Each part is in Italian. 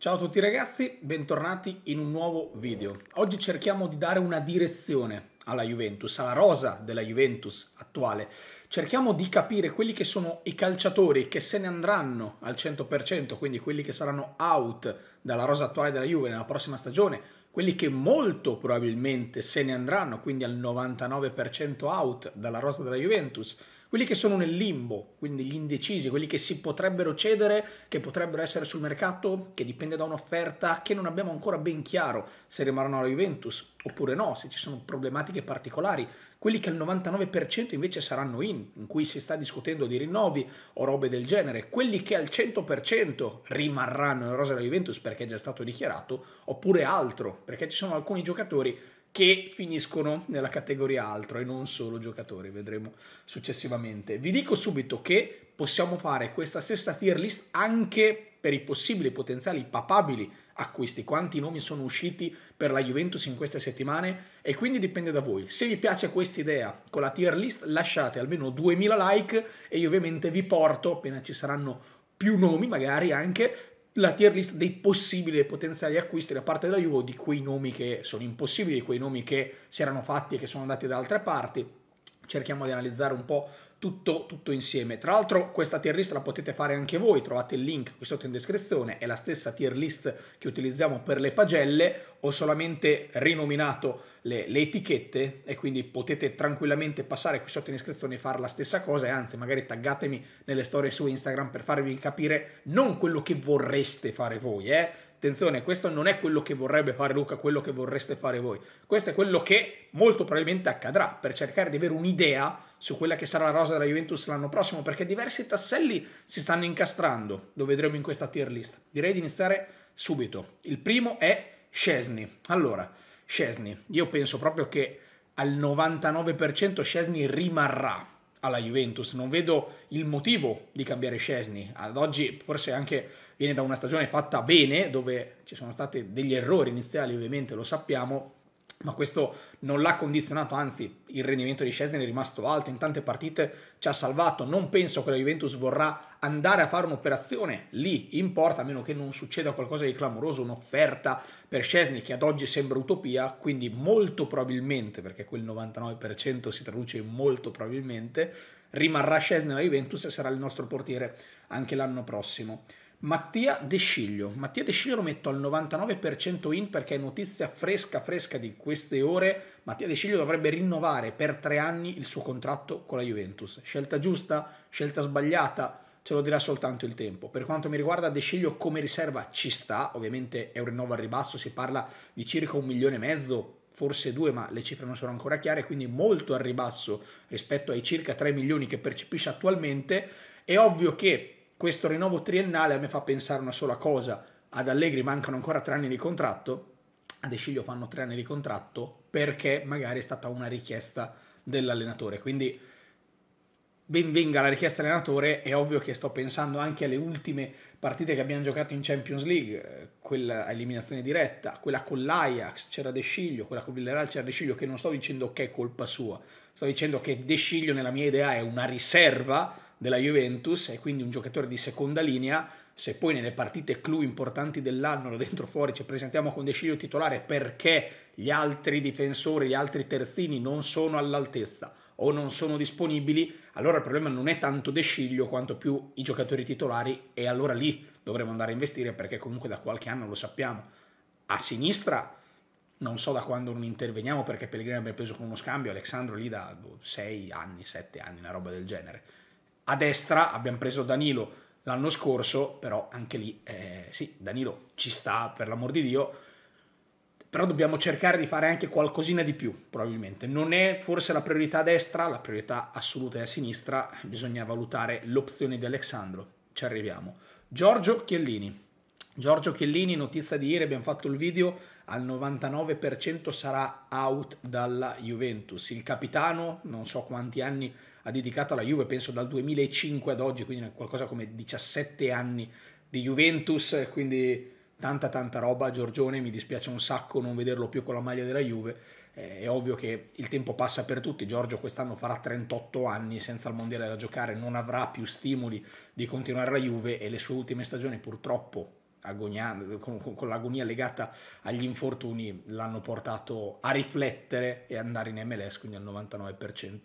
Ciao a tutti ragazzi, bentornati in un nuovo video. Oggi cerchiamo di dare una direzione alla Juventus, alla rosa della Juventus attuale. Cerchiamo di capire quelli che sono i calciatori che se ne andranno al 100%, quindi quelli che saranno out dalla rosa attuale della Juve nella prossima stagione, quelli che molto probabilmente se ne andranno, quindi al 99% out dalla rosa della Juventus quelli che sono nel limbo, quindi gli indecisi, quelli che si potrebbero cedere, che potrebbero essere sul mercato, che dipende da un'offerta che non abbiamo ancora ben chiaro se rimarranno alla Juventus oppure no, se ci sono problematiche particolari, quelli che al 99% invece saranno in, in cui si sta discutendo di rinnovi o robe del genere, quelli che al 100% rimarranno in rosa della Juventus perché è già stato dichiarato, oppure altro, perché ci sono alcuni giocatori che finiscono nella categoria altro e non solo giocatori, vedremo successivamente. Vi dico subito che possiamo fare questa stessa tier list anche per i possibili potenziali papabili acquisti, quanti nomi sono usciti per la Juventus in queste settimane e quindi dipende da voi. Se vi piace questa idea con la tier list lasciate almeno 2000 like e io ovviamente vi porto appena ci saranno più nomi magari anche la tier list dei possibili e potenziali acquisti da parte della Juve di quei nomi che sono impossibili, di quei nomi che si erano fatti e che sono andati da altre parti cerchiamo di analizzare un po' tutto, tutto insieme. Tra l'altro questa tier list la potete fare anche voi, trovate il link qui sotto in descrizione, è la stessa tier list che utilizziamo per le pagelle, ho solamente rinominato le, le etichette e quindi potete tranquillamente passare qui sotto in descrizione e fare la stessa cosa e anzi magari taggatemi nelle storie su Instagram per farvi capire non quello che vorreste fare voi, eh, attenzione, questo non è quello che vorrebbe fare Luca, quello che vorreste fare voi. Questo è quello che molto probabilmente accadrà per cercare di avere un'idea su quella che sarà la rosa della Juventus l'anno prossimo, perché diversi tasselli si stanno incastrando, lo vedremo in questa tier list. Direi di iniziare subito. Il primo è Scesni. Allora, Scesni, io penso proprio che al 99% Scesni rimarrà alla Juventus, non vedo il motivo di cambiare Scesni. Ad oggi forse anche viene da una stagione fatta bene, dove ci sono stati degli errori iniziali, ovviamente lo sappiamo, ma questo non l'ha condizionato, anzi il rendimento di Scesni è rimasto alto, in tante partite ci ha salvato, non penso che la Juventus vorrà andare a fare un'operazione lì in porta, a meno che non succeda qualcosa di clamoroso, un'offerta per Scesni che ad oggi sembra utopia, quindi molto probabilmente, perché quel 99% si traduce in molto probabilmente, rimarrà Scesni alla Juventus e sarà il nostro portiere anche l'anno prossimo. Mattia De Sciglio. Mattia De Sciglio lo metto al 99% in perché è notizia fresca fresca di queste ore. Mattia De Sciglio dovrebbe rinnovare per tre anni il suo contratto con la Juventus. Scelta giusta? Scelta sbagliata? Ce lo dirà soltanto il tempo. Per quanto mi riguarda De Sciglio come riserva ci sta, ovviamente è un rinnovo al ribasso, si parla di circa un milione e mezzo, forse due, ma le cifre non sono ancora chiare, quindi molto al ribasso rispetto ai circa 3 milioni che percepisce attualmente. È ovvio che questo rinnovo triennale a me fa pensare una sola cosa, ad Allegri mancano ancora tre anni di contratto, ad Esciglio fanno tre anni di contratto perché magari è stata una richiesta dell'allenatore, quindi ben venga la richiesta dell'allenatore, è ovvio che sto pensando anche alle ultime partite che abbiamo giocato in Champions League, eh, quella a eliminazione diretta, quella con l'Ajax c'era De Sciglio, quella con Villarreal c'era De Sciglio, che non sto dicendo che è colpa sua, sto dicendo che De Sciglio nella mia idea è una riserva della Juventus e quindi un giocatore di seconda linea, se poi nelle partite clou importanti dell'anno, dentro fuori, ci presentiamo con Deciglio titolare perché gli altri difensori, gli altri terzini non sono all'altezza o non sono disponibili, allora il problema non è tanto Desciglio quanto più i giocatori titolari e allora lì dovremo andare a investire perché comunque da qualche anno lo sappiamo. A sinistra non so da quando non interveniamo perché Pellegrini abbiamo preso con uno scambio, Alexandro lì da 6 boh, anni, 7 anni, una roba del genere. A destra abbiamo preso Danilo l'anno scorso, però anche lì, eh, sì, Danilo ci sta, per l'amor di Dio, però dobbiamo cercare di fare anche qualcosina di più, probabilmente. Non è forse la priorità a destra, la priorità assoluta è a sinistra, bisogna valutare l'opzione di Alessandro, ci arriviamo. Giorgio Chiellini. Giorgio Chiellini, notizia di ieri, abbiamo fatto il video, al 99% sarà out dalla Juventus. Il capitano, non so quanti anni ha dedicato alla Juve, penso dal 2005 ad oggi, quindi qualcosa come 17 anni di Juventus, quindi tanta tanta roba, Giorgione mi dispiace un sacco non vederlo più con la maglia della Juve, eh, è ovvio che il tempo passa per tutti, Giorgio quest'anno farà 38 anni senza il Mondiale da giocare, non avrà più stimoli di continuare la Juve e le sue ultime stagioni purtroppo agoniando, con, con, con l'agonia legata agli infortuni, l'hanno portato a riflettere e andare in MLS, quindi al 99%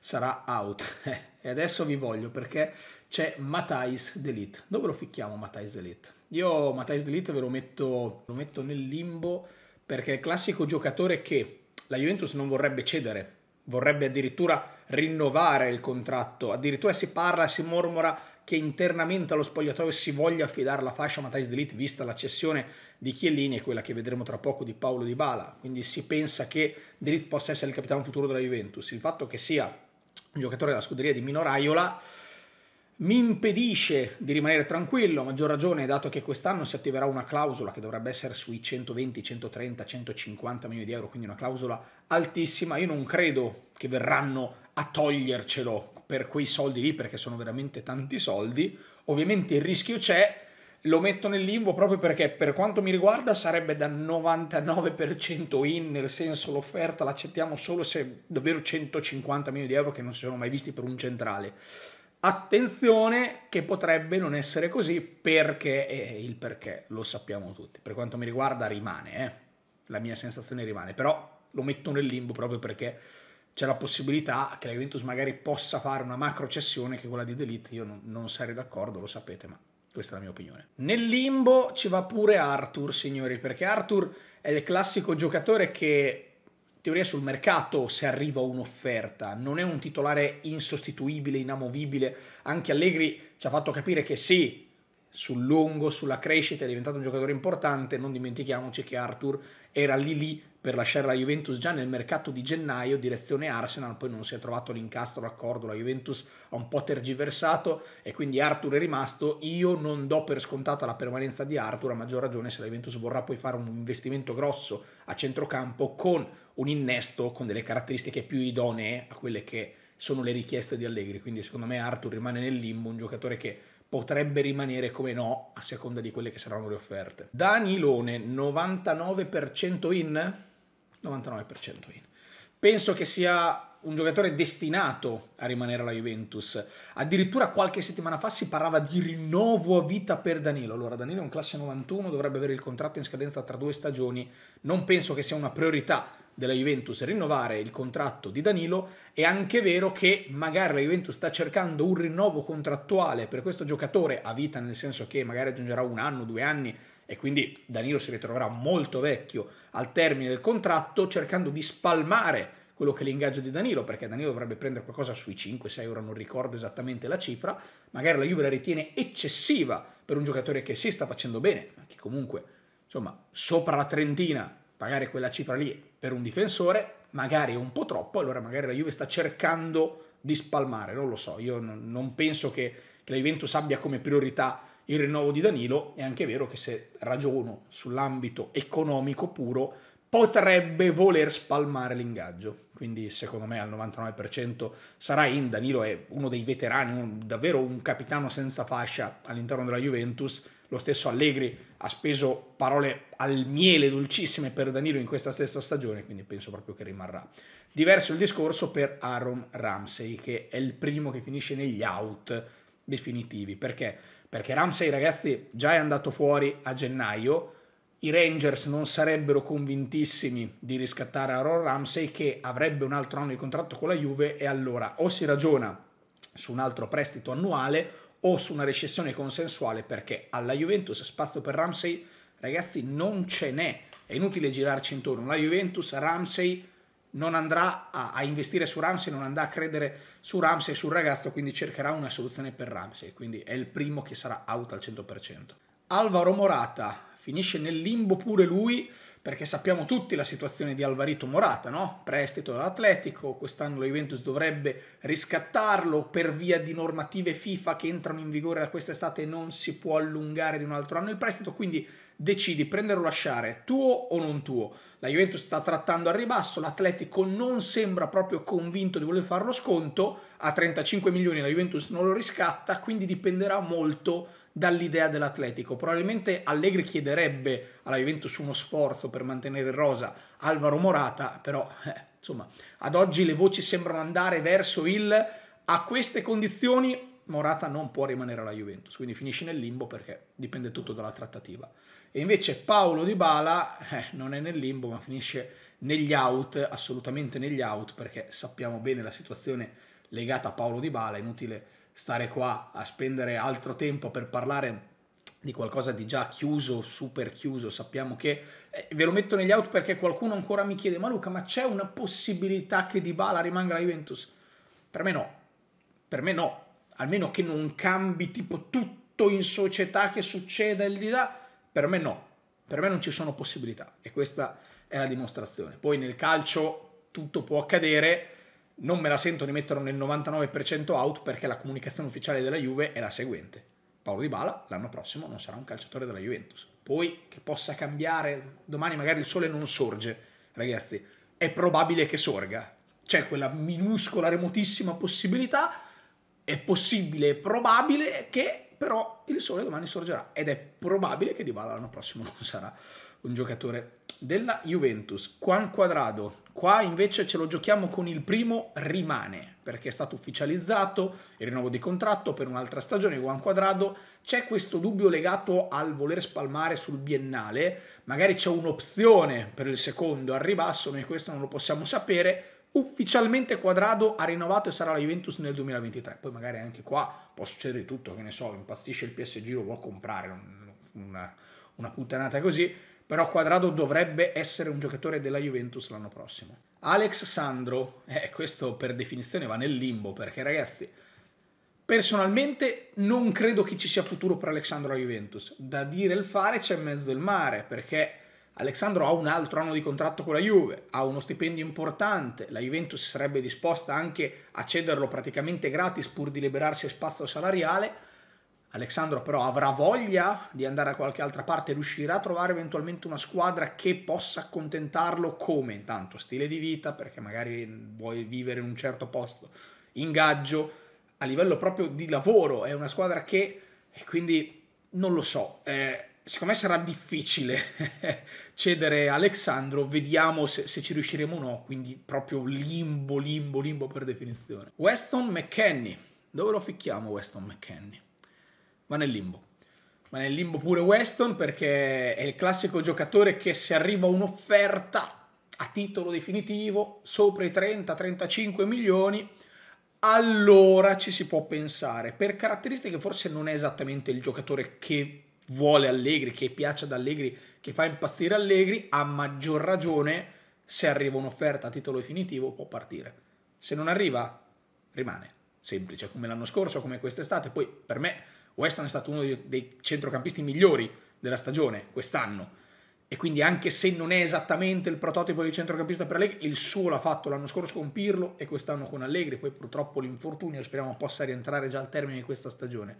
sarà out. e adesso vi voglio perché c'è Matthijs Delete. Dove lo ficchiamo Matthijs Delete? Io Matthijs Delete ve lo metto, lo metto nel limbo perché è il classico giocatore che la Juventus non vorrebbe cedere, vorrebbe addirittura rinnovare il contratto, addirittura si parla, si mormora che internamente allo spogliatoio si voglia affidare la fascia a Matthijs Delit vista la cessione di Chiellini e quella che vedremo tra poco di Paolo Di Bala, quindi si pensa che Delit possa essere il capitano futuro della Juventus. Il fatto che sia un giocatore della scuderia di Mino Raiola mi impedisce di rimanere tranquillo, a maggior ragione dato che quest'anno si attiverà una clausola che dovrebbe essere sui 120, 130, 150 milioni di euro, quindi una clausola altissima. Io non credo che verranno a togliercelo per quei soldi lì, perché sono veramente tanti soldi, ovviamente il rischio c'è, lo metto nel limbo proprio perché per quanto mi riguarda sarebbe da 99% in, nel senso l'offerta l'accettiamo solo se davvero 150 milioni di euro che non si sono mai visti per un centrale. Attenzione che potrebbe non essere così perché eh, il perché lo sappiamo tutti. Per quanto mi riguarda rimane, eh. la mia sensazione rimane, però lo metto nel limbo proprio perché c'è la possibilità che la Juventus magari possa fare una macro cessione che quella di Delete, io non, non sarei d'accordo, lo sapete, ma questa è la mia opinione. Nel limbo ci va pure Arthur, signori, perché Arthur è il classico giocatore che in teoria sul mercato se arriva un'offerta, non è un titolare insostituibile, inamovibile. Anche Allegri ci ha fatto capire che sì, sul lungo, sulla crescita, è diventato un giocatore importante. Non dimentichiamoci che Arthur era lì lì per lasciare la Juventus già nel mercato di gennaio, direzione Arsenal, poi non si è trovato l'incastro, l'accordo, la Juventus ha un po' tergiversato e quindi Arthur è rimasto, io non do per scontata la permanenza di Arthur, a maggior ragione se la Juventus vorrà poi fare un investimento grosso a centrocampo con un innesto, con delle caratteristiche più idonee a quelle che sono le richieste di Allegri, quindi secondo me Arthur rimane nel limbo, un giocatore che potrebbe rimanere come no a seconda di quelle che saranno le offerte. Danilone 99% in? 99% in. Penso che sia un giocatore destinato a rimanere alla Juventus. Addirittura qualche settimana fa si parlava di rinnovo a vita per Danilo. Allora, Danilo è un classe 91, dovrebbe avere il contratto in scadenza tra due stagioni. Non penso che sia una priorità della Juventus rinnovare il contratto di Danilo. È anche vero che magari la Juventus sta cercando un rinnovo contrattuale per questo giocatore a vita, nel senso che magari aggiungerà un anno, due anni e quindi Danilo si ritroverà molto vecchio al termine del contratto cercando di spalmare quello che è l'ingaggio di Danilo, perché Danilo dovrebbe prendere qualcosa sui 5-6 euro, non ricordo esattamente la cifra, magari la Juve la ritiene eccessiva per un giocatore che si sta facendo bene, ma che comunque, insomma, sopra la trentina, pagare quella cifra lì per un difensore, magari è un po' troppo, allora magari la Juve sta cercando di spalmare, non lo so, io non penso che, che la Juventus abbia come priorità il rinnovo di Danilo, è anche vero che se ragiono sull'ambito economico puro, potrebbe voler spalmare l'ingaggio. Quindi secondo me al 99% sarà in. Danilo è uno dei veterani, un, davvero un capitano senza fascia all'interno della Juventus. Lo stesso Allegri ha speso parole al miele dolcissime per Danilo in questa stessa stagione, quindi penso proprio che rimarrà. Diverso il discorso per Aaron Ramsey, che è il primo che finisce negli out definitivi, perché perché Ramsey ragazzi già è andato fuori a gennaio, i Rangers non sarebbero convintissimi di riscattare Aaron Ramsey che avrebbe un altro anno di contratto con la Juve e allora o si ragiona su un altro prestito annuale o su una recessione consensuale perché alla Juventus spazio per Ramsey ragazzi non ce n'è, è inutile girarci intorno, la Juventus, Ramsey non andrà a, a, investire su Ramsey, non andrà a credere su Ramsey e sul ragazzo, quindi cercherà una soluzione per Ramsey, quindi è il primo che sarà out al 100%. Alvaro Morata finisce nel limbo pure lui perché sappiamo tutti la situazione di Alvarito Morata, no? prestito dall'Atletico, quest'anno la Juventus dovrebbe riscattarlo per via di normative FIFA che entrano in vigore da quest'estate e non si può allungare di un altro anno il prestito, quindi decidi prendere o lasciare, tuo o non tuo. La Juventus sta trattando al ribasso, l'Atletico non sembra proprio convinto di voler fare lo sconto, a 35 milioni la Juventus non lo riscatta, quindi dipenderà molto da dall'idea dell'Atletico. Probabilmente Allegri chiederebbe alla Juventus uno sforzo per mantenere rosa Alvaro Morata, però eh, insomma, ad oggi le voci sembrano andare verso il a queste condizioni Morata non può rimanere alla Juventus, quindi finisce nel limbo perché dipende tutto dalla trattativa. E invece Paolo Di Bala eh, non è nel limbo, ma finisce negli out, assolutamente negli out, perché sappiamo bene la situazione legata a Paolo Di Bala, inutile stare qua a spendere altro tempo per parlare di qualcosa di già chiuso, super chiuso, sappiamo che eh, ve lo metto negli out perché qualcuno ancora mi chiede "Ma Luca, ma c'è una possibilità che Dybala rimanga la Juventus?". Per me no. Per me no, almeno che non cambi tipo tutto in società che succeda il di là, per me no. Per me non ci sono possibilità e questa è la dimostrazione. Poi nel calcio tutto può accadere non me la sento di metterlo nel 99% out perché la comunicazione ufficiale della Juve è la seguente. Paolo Di Bala l'anno prossimo non sarà un calciatore della Juventus. Poi che possa cambiare, domani magari il sole non sorge, ragazzi, è probabile che sorga. C'è quella minuscola, remotissima possibilità, è possibile, è probabile che però il sole domani sorgerà ed è probabile che Di Bala l'anno prossimo non sarà un giocatore della Juventus, Juan Quadrado. Qua invece ce lo giochiamo con il primo rimane, perché è stato ufficializzato il rinnovo di contratto per un'altra stagione Juan Quadrado. C'è questo dubbio legato al voler spalmare sul biennale, magari c'è un'opzione per il secondo al ribasso, noi questo non lo possiamo sapere, ufficialmente Quadrado ha rinnovato e sarà la Juventus nel 2023. Poi magari anche qua può succedere tutto, che ne so, impazzisce il PSG, lo vuole comprare, una, una puttanata così però Quadrado dovrebbe essere un giocatore della Juventus l'anno prossimo. Alex Sandro, eh, questo per definizione va nel limbo, perché ragazzi, personalmente non credo che ci sia futuro per Alexandro alla Juventus. Da dire il fare c'è in mezzo il mare, perché Alexandro ha un altro anno di contratto con la Juve, ha uno stipendio importante, la Juventus sarebbe disposta anche a cederlo praticamente gratis pur di liberarsi spazio salariale, Alexandro però avrà voglia di andare da qualche altra parte, riuscirà a trovare eventualmente una squadra che possa accontentarlo come intanto stile di vita, perché magari vuoi vivere in un certo posto, ingaggio, a livello proprio di lavoro, è una squadra che, e quindi non lo so, eh, secondo me sarà difficile cedere a Alexandro, vediamo se, se, ci riusciremo o no, quindi proprio limbo, limbo, limbo per definizione. Weston McKenney, dove lo ficchiamo Weston McKenney? va nel limbo. Va nel limbo pure Weston perché è il classico giocatore che se arriva un'offerta a titolo definitivo sopra i 30-35 milioni, allora ci si può pensare. Per caratteristiche forse non è esattamente il giocatore che vuole Allegri, che piace ad Allegri, che fa impazzire Allegri, a maggior ragione se arriva un'offerta a titolo definitivo può partire. Se non arriva, rimane. Semplice, come l'anno scorso, come quest'estate. Poi per me Weston è stato uno dei centrocampisti migliori della stagione quest'anno e quindi anche se non è esattamente il prototipo di centrocampista per Allegri, il suo l'ha fatto l'anno scorso con Pirlo e quest'anno con Allegri, poi purtroppo l'infortunio speriamo possa rientrare già al termine di questa stagione.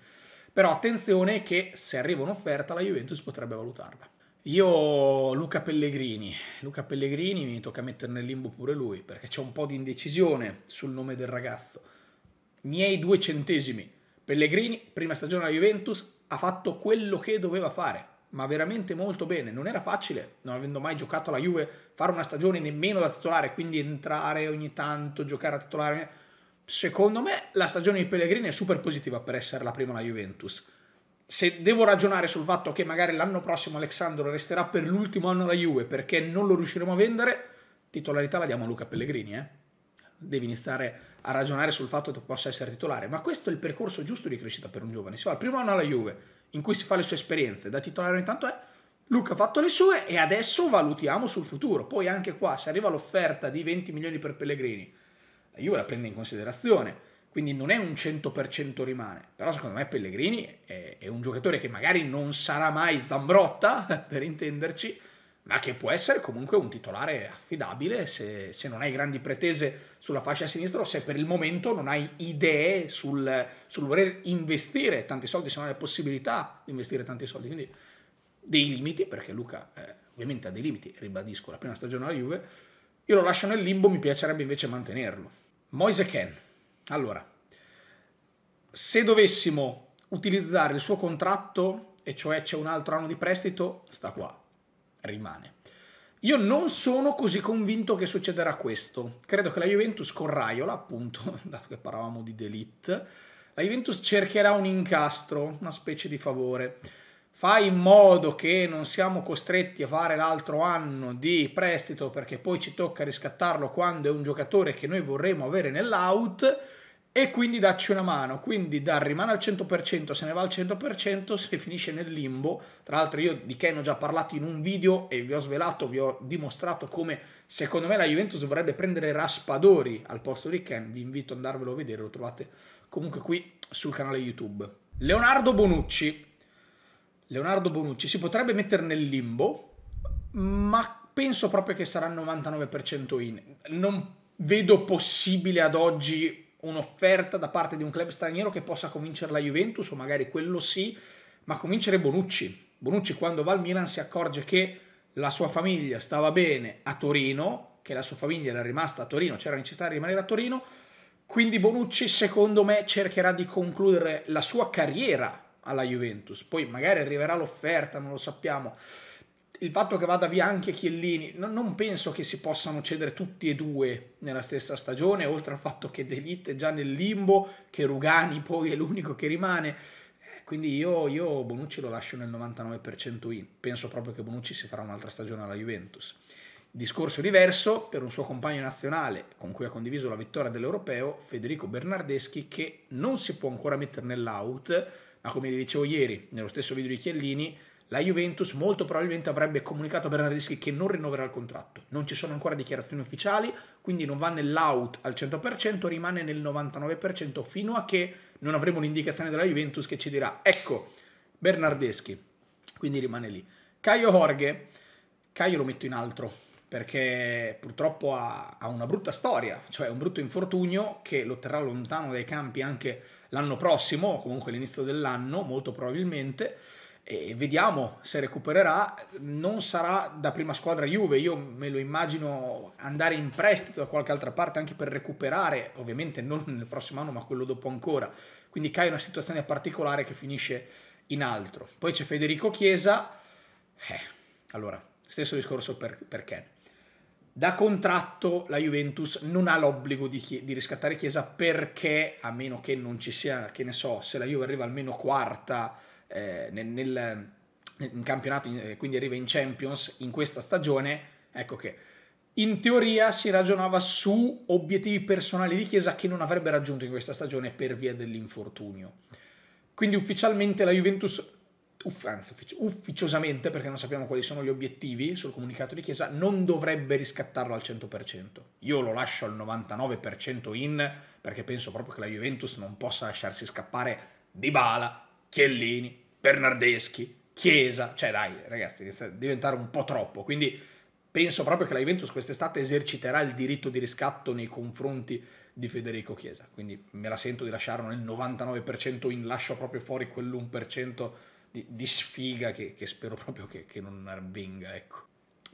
Però attenzione che se arriva un'offerta la Juventus potrebbe valutarla. Io Luca Pellegrini, Luca Pellegrini mi tocca mettere nel limbo pure lui perché c'è un po' di indecisione sul nome del ragazzo. Miei due centesimi Pellegrini, prima stagione alla Juventus, ha fatto quello che doveva fare, ma veramente molto bene. Non era facile, non avendo mai giocato alla Juve, fare una stagione nemmeno da titolare, quindi entrare ogni tanto, giocare a titolare. Secondo me la stagione di Pellegrini è super positiva per essere la prima alla Juventus. Se devo ragionare sul fatto che magari l'anno prossimo Alexandro resterà per l'ultimo anno alla Juve perché non lo riusciremo a vendere, titolarità la diamo a Luca Pellegrini, eh? Devi iniziare a ragionare sul fatto che possa essere titolare, ma questo è il percorso giusto di crescita per un giovane. Si va al primo anno alla Juve, in cui si fa le sue esperienze, da titolare intanto è, Luca ha fatto le sue e adesso valutiamo sul futuro. Poi anche qua, se arriva l'offerta di 20 milioni per Pellegrini, la Juve la prende in considerazione, quindi non è un 100% rimane. Però secondo me Pellegrini è, è un giocatore che magari non sarà mai Zambrotta, per intenderci, ma che può essere comunque un titolare affidabile se, se, non hai grandi pretese sulla fascia sinistra o se per il momento non hai idee sul, sul voler investire tanti soldi, se non hai la possibilità di investire tanti soldi. Quindi dei limiti, perché Luca eh, ovviamente ha dei limiti, ribadisco, la prima stagione alla Juve, io lo lascio nel limbo, mi piacerebbe invece mantenerlo. Moise Ken, allora, se dovessimo utilizzare il suo contratto, e cioè c'è un altro anno di prestito, sta qua rimane. Io non sono così convinto che succederà questo. Credo che la Juventus con Raiola, appunto, dato che parlavamo di Delete, la Juventus cercherà un incastro, una specie di favore. Fa in modo che non siamo costretti a fare l'altro anno di prestito perché poi ci tocca riscattarlo quando è un giocatore che noi vorremmo avere nell'out e quindi dacci una mano. Quindi da rimane al 100%, se ne va al 100%, se finisce nel limbo. Tra l'altro io di Ken ho già parlato in un video e vi ho svelato, vi ho dimostrato come secondo me la Juventus vorrebbe prendere Raspadori al posto di Ken. Vi invito ad andarvelo a vedere, lo trovate comunque qui sul canale YouTube. Leonardo Bonucci. Leonardo Bonucci si potrebbe mettere nel limbo, ma penso proprio che sarà il 99% in. Non vedo possibile ad oggi un'offerta da parte di un club straniero che possa convincere la Juventus, o magari quello sì, ma convincere Bonucci. Bonucci quando va al Milan si accorge che la sua famiglia stava bene a Torino, che la sua famiglia era rimasta a Torino, c'era necessità di rimanere a Torino, quindi Bonucci secondo me cercherà di concludere la sua carriera alla Juventus, poi magari arriverà l'offerta, non lo sappiamo, il fatto che vada via anche Chiellini, no, non penso che si possano cedere tutti e due nella stessa stagione, oltre al fatto che Delite è già nel limbo, che Rugani poi è l'unico che rimane. Eh, quindi io, io, Bonucci lo lascio nel 99% in. Penso proprio che Bonucci si farà un'altra stagione alla Juventus. Discorso diverso per un suo compagno nazionale con cui ha condiviso la vittoria dell'Europeo, Federico Bernardeschi, che non si può ancora mettere nell'out, ma come vi dicevo ieri nello stesso video di Chiellini, la Juventus molto probabilmente avrebbe comunicato a Bernardeschi che non rinnoverà il contratto. Non ci sono ancora dichiarazioni ufficiali, quindi non va nell'out al 100%, rimane nel 99% fino a che non avremo l'indicazione della Juventus che ci dirà ecco Bernardeschi, quindi rimane lì. Caio Jorge, Caio lo metto in altro perché purtroppo ha, ha, una brutta storia, cioè un brutto infortunio che lo terrà lontano dai campi anche l'anno prossimo, o comunque all'inizio dell'anno molto probabilmente e vediamo se recupererà. Non sarà da prima squadra Juve, io me lo immagino andare in prestito da qualche altra parte anche per recuperare, ovviamente non nel prossimo anno ma quello dopo ancora. Quindi Kai è una situazione particolare che finisce in altro. Poi c'è Federico Chiesa, eh, allora, stesso discorso per, per Ken. Da contratto la Juventus non ha l'obbligo di, di riscattare Chiesa perché, a meno che non ci sia, che ne so, se la Juve arriva almeno quarta eh, nel, nel, in campionato, eh, quindi arriva in Champions in questa stagione, ecco che in teoria si ragionava su obiettivi personali di Chiesa che non avrebbe raggiunto in questa stagione per via dell'infortunio. Quindi ufficialmente la Juventus uff, anzi, ufficiosamente, perché non sappiamo quali sono gli obiettivi sul comunicato di Chiesa, non dovrebbe riscattarlo al 100%. Io lo lascio al 99% in, perché penso proprio che la Juventus non possa lasciarsi scappare Di Bala, Chiellini, Bernardeschi, Chiesa, cioè dai ragazzi, diventare un po' troppo, quindi penso proprio che la Juventus quest'estate eserciterà il diritto di riscatto nei confronti di Federico Chiesa, quindi me la sento di lasciarlo nel 99% in lascio proprio fuori quell'1% di, di, sfiga che, che spero proprio che, che non avvenga, ecco.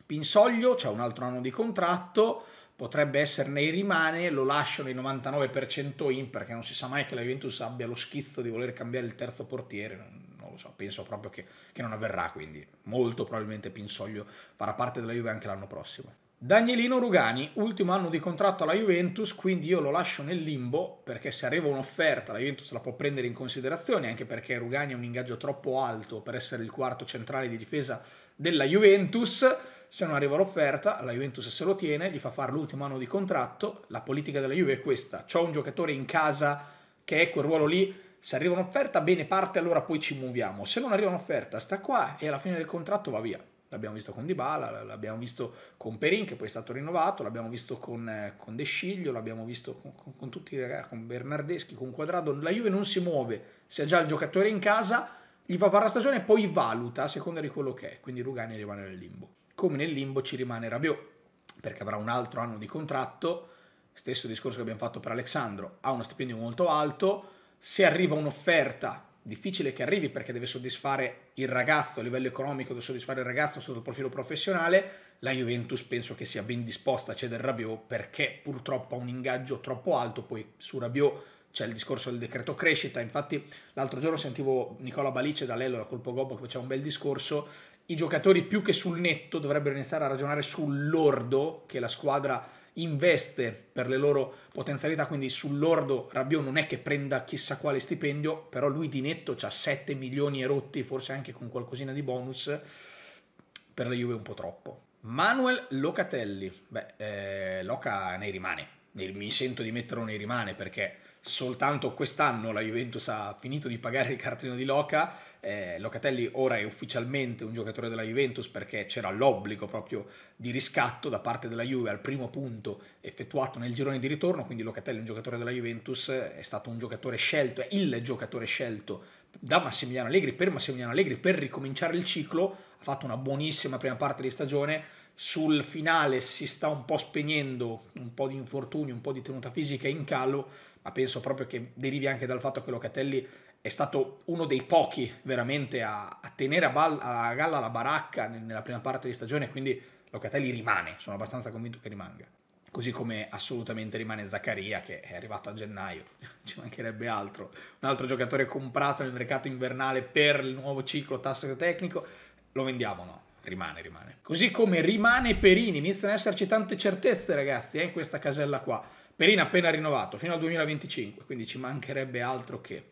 Pinsoglio c'è un altro anno di contratto, potrebbe esserne e rimane, lo lascio nei 99% in perché non si sa mai che la Juventus abbia lo schizzo di voler cambiare il terzo portiere, non, non lo so, penso proprio che, che, non avverrà, quindi molto probabilmente Pinsoglio farà parte della Juve anche l'anno prossimo. Danielino Rugani, ultimo anno di contratto alla Juventus, quindi io lo lascio nel limbo perché se arriva un'offerta la Juventus la può prendere in considerazione, anche perché Rugani ha un ingaggio troppo alto per essere il quarto centrale di difesa della Juventus se non arriva l'offerta, la Juventus se lo tiene, gli fa fare l'ultimo anno di contratto. La politica della Juve è questa. C'ho un giocatore in casa che è quel ruolo lì, se arriva un'offerta, bene, parte, allora poi ci muoviamo. Se non arriva un'offerta, sta qua e alla fine del contratto va via. L'abbiamo visto con Dybala, l'abbiamo visto con Perin, che poi è stato rinnovato, l'abbiamo visto con, eh, con De Sciglio, l'abbiamo visto con, con, con, tutti i eh, ragazzi, con Bernardeschi, con Quadrado. La Juve non si muove, se ha già il giocatore in casa, gli fa fare la stagione e poi valuta a seconda di quello che è. Quindi Rugani rimane nel limbo come nel limbo ci rimane Rabiot, perché avrà un altro anno di contratto, stesso discorso che abbiamo fatto per Alexandro, ha uno stipendio molto alto, se arriva un'offerta, difficile che arrivi perché deve soddisfare il ragazzo a livello economico, deve soddisfare il ragazzo sotto il profilo professionale, la Juventus penso che sia ben disposta a cedere Rabiot perché purtroppo ha un ingaggio troppo alto, poi su Rabiot c'è il discorso del decreto crescita, infatti l'altro giorno sentivo Nicola Balice da Lello, da Colpo Gobbo, che faceva un bel discorso i giocatori più che sul netto dovrebbero iniziare a ragionare sull'ordo che la squadra investe per le loro potenzialità, quindi sull'ordo Rabiot non è che prenda chissà quale stipendio, però lui di netto ha 7 milioni e rotti, forse anche con qualcosina di bonus, per la Juve un po' troppo. Manuel Locatelli, beh, eh, Loca ne rimane, mi sento di metterlo nei rimane perché soltanto quest'anno la Juventus ha finito di pagare il cartellino di Loca, eh, Locatelli ora è ufficialmente un giocatore della Juventus perché c'era l'obbligo proprio di riscatto da parte della Juve al primo punto effettuato nel girone di ritorno, quindi Locatelli è un giocatore della Juventus, è stato un giocatore scelto, è il giocatore scelto da Massimiliano Allegri per Massimiliano Allegri per ricominciare il ciclo, ha fatto una buonissima prima parte di stagione, sul finale si sta un po' spegnendo, un po' di infortuni, un po' di tenuta fisica in calo, ma penso proprio che derivi anche dal fatto che Locatelli è stato uno dei pochi veramente a, a tenere a, balla, a, galla la baracca nella prima parte di stagione, quindi Locatelli rimane, sono abbastanza convinto che rimanga. Così come assolutamente rimane Zaccaria, che è arrivato a gennaio, ci mancherebbe altro. Un altro giocatore comprato nel mercato invernale per il nuovo ciclo tasso tecnico, lo vendiamo o no? rimane, rimane. Così come rimane Perini, iniziano ad esserci tante certezze ragazzi eh, in questa casella qua. Perini appena rinnovato fino al 2025, quindi ci mancherebbe altro che.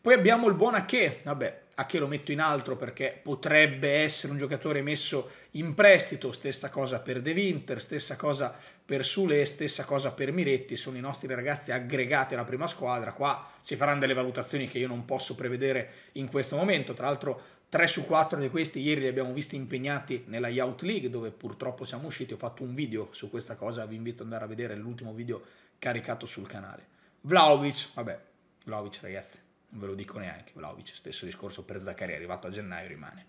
Poi abbiamo il buon Ache, vabbè, Ache lo metto in altro perché potrebbe essere un giocatore messo in prestito, stessa cosa per De Winter, stessa cosa per Sule, stessa cosa per Miretti, sono i nostri ragazzi aggregati alla prima squadra, qua si faranno delle valutazioni che io non posso prevedere in questo momento, tra l'altro 3 su 4 di questi ieri li abbiamo visti impegnati nella Yacht League dove purtroppo siamo usciti, ho fatto un video su questa cosa, vi invito ad andare a vedere l'ultimo video caricato sul canale. Vlaovic, vabbè, Vlaovic ragazzi, non ve lo dico neanche, Vlaovic stesso discorso per Zaccaria, arrivato a gennaio rimane.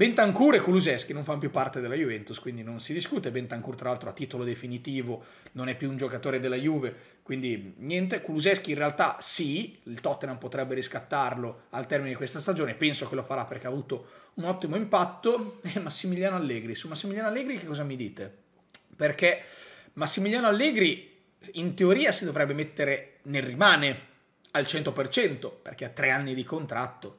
Bentancur e Kuluseschi non fanno più parte della Juventus, quindi non si discute. Bentancur, tra l'altro, a titolo definitivo non è più un giocatore della Juve, quindi niente. Kuluseschi in realtà sì, il Tottenham potrebbe riscattarlo al termine di questa stagione, penso che lo farà perché ha avuto un ottimo impatto. E eh, Massimiliano Allegri, su Massimiliano Allegri che cosa mi dite? Perché Massimiliano Allegri in teoria si dovrebbe mettere nel rimane al 100%, perché ha tre anni di contratto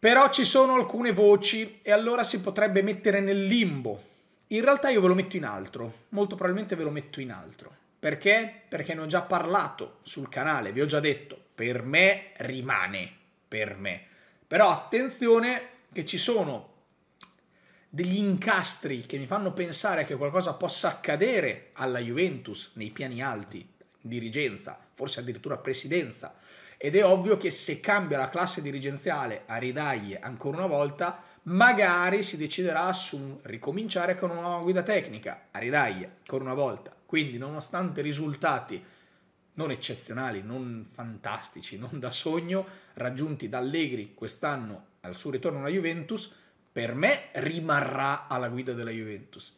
però ci sono alcune voci e allora si potrebbe mettere nel limbo. In realtà io ve lo metto in altro, molto probabilmente ve lo metto in altro. Perché? Perché ne ho già parlato sul canale, vi ho già detto, per me rimane, per me. Però attenzione che ci sono degli incastri che mi fanno pensare che qualcosa possa accadere alla Juventus nei piani alti, dirigenza, forse addirittura presidenza, ed è ovvio che se cambia la classe dirigenziale a ridaglie ancora una volta, magari si deciderà su ricominciare con una nuova guida tecnica a ridaglie ancora una volta. Quindi, nonostante risultati non eccezionali, non fantastici, non da sogno, raggiunti da Allegri quest'anno al suo ritorno alla Juventus, per me rimarrà alla guida della Juventus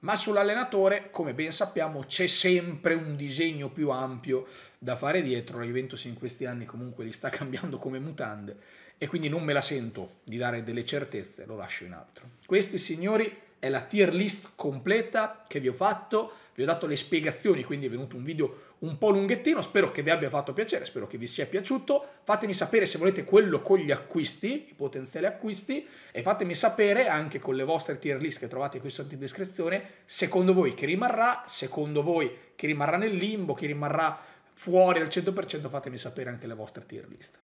ma sull'allenatore, come ben sappiamo, c'è sempre un disegno più ampio da fare dietro. La Juventus in questi anni comunque li sta cambiando come mutande e quindi non me la sento di dare delle certezze, lo lascio in altro. Questi signori è la tier list completa che vi ho fatto, vi ho dato le spiegazioni, quindi è venuto un video un po' lunghettino, spero che vi abbia fatto piacere, spero che vi sia piaciuto, fatemi sapere se volete quello con gli acquisti, i potenziali acquisti, e fatemi sapere anche con le vostre tier list che trovate qui sotto in descrizione, secondo voi che rimarrà, secondo voi che rimarrà nel limbo, che rimarrà fuori al 100%, fatemi sapere anche le vostre tier list.